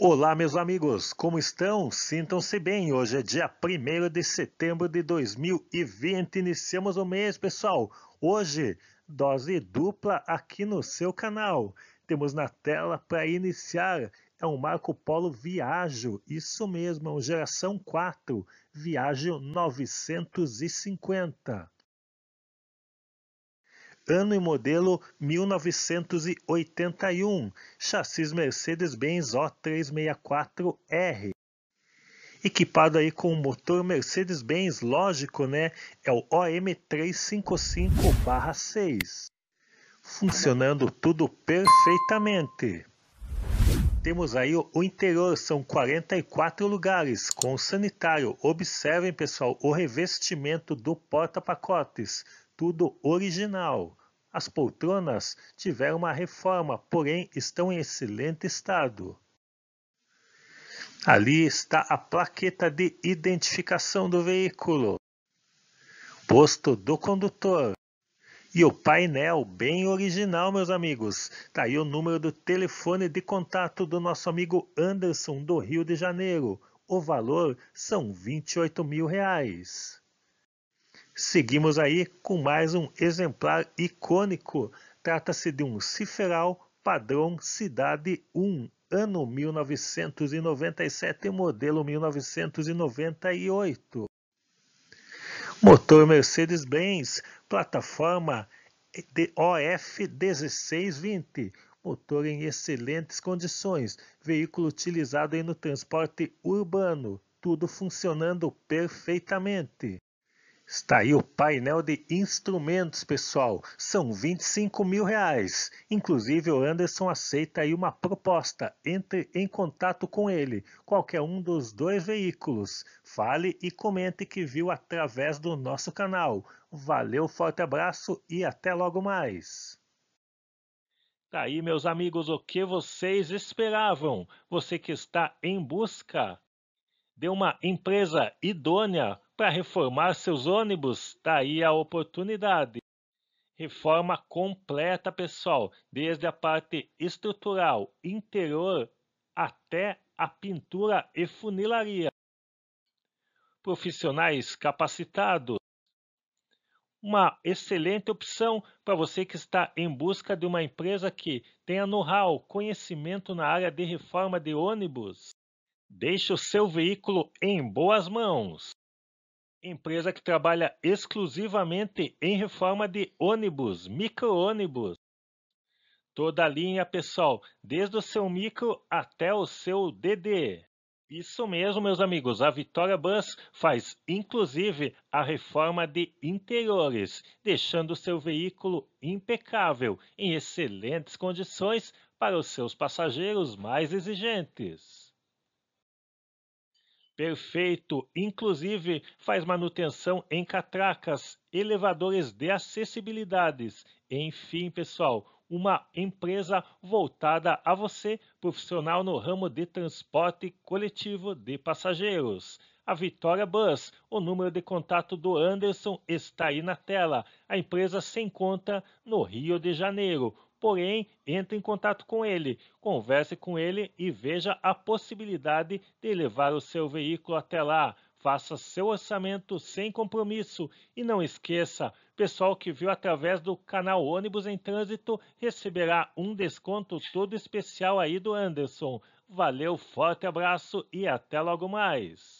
Olá, meus amigos, como estão? Sintam-se bem. Hoje é dia 1 de setembro de 2020. Iniciamos o mês, pessoal. Hoje, dose dupla aqui no seu canal. Temos na tela para iniciar. É um Marco Polo Viaggio, isso mesmo, é um Geração 4, Viajo 950 ano e modelo 1981, chassis Mercedes-Benz O364R. Equipado aí com o motor Mercedes-Benz, lógico, né? É o OM355-6. Funcionando tudo perfeitamente. Temos aí o interior, são 44 lugares com sanitário. Observem, pessoal, o revestimento do porta-pacotes tudo original. As poltronas tiveram uma reforma, porém estão em excelente estado. Ali está a plaqueta de identificação do veículo, posto do condutor e o painel bem original, meus amigos. Tá aí o número do telefone de contato do nosso amigo Anderson do Rio de Janeiro. O valor são 28 mil reais. Seguimos aí com mais um exemplar icônico. Trata-se de um Ciferal padrão Cidade 1, ano 1997, modelo 1998. Motor Mercedes-Benz, plataforma OF 1620, motor em excelentes condições, veículo utilizado no transporte urbano, tudo funcionando perfeitamente. Está aí o painel de instrumentos, pessoal. São 25 mil reais. Inclusive, o Anderson aceita aí uma proposta. Entre em contato com ele, qualquer um dos dois veículos. Fale e comente que viu através do nosso canal. Valeu, forte abraço e até logo mais. Tá aí, meus amigos, o que vocês esperavam? Você que está em busca de uma empresa idônea para reformar seus ônibus, está aí a oportunidade. Reforma completa, pessoal, desde a parte estrutural, interior, até a pintura e funilaria. Profissionais capacitados. Uma excelente opção para você que está em busca de uma empresa que tenha know-how, conhecimento na área de reforma de ônibus. Deixe o seu veículo em boas mãos. Empresa que trabalha exclusivamente em reforma de ônibus, micro-ônibus. Toda a linha, pessoal, desde o seu micro até o seu DD. Isso mesmo, meus amigos. A Vitória Bus faz, inclusive, a reforma de interiores, deixando o seu veículo impecável, em excelentes condições para os seus passageiros mais exigentes. Perfeito. Inclusive, faz manutenção em catracas, elevadores de acessibilidades. Enfim, pessoal, uma empresa voltada a você, profissional no ramo de transporte coletivo de passageiros. A Vitória Bus, o número de contato do Anderson está aí na tela. A empresa se encontra no Rio de Janeiro porém entre em contato com ele, converse com ele e veja a possibilidade de levar o seu veículo até lá. Faça seu orçamento sem compromisso e não esqueça, pessoal que viu através do canal Ônibus em Trânsito receberá um desconto todo especial aí do Anderson. Valeu, forte abraço e até logo mais.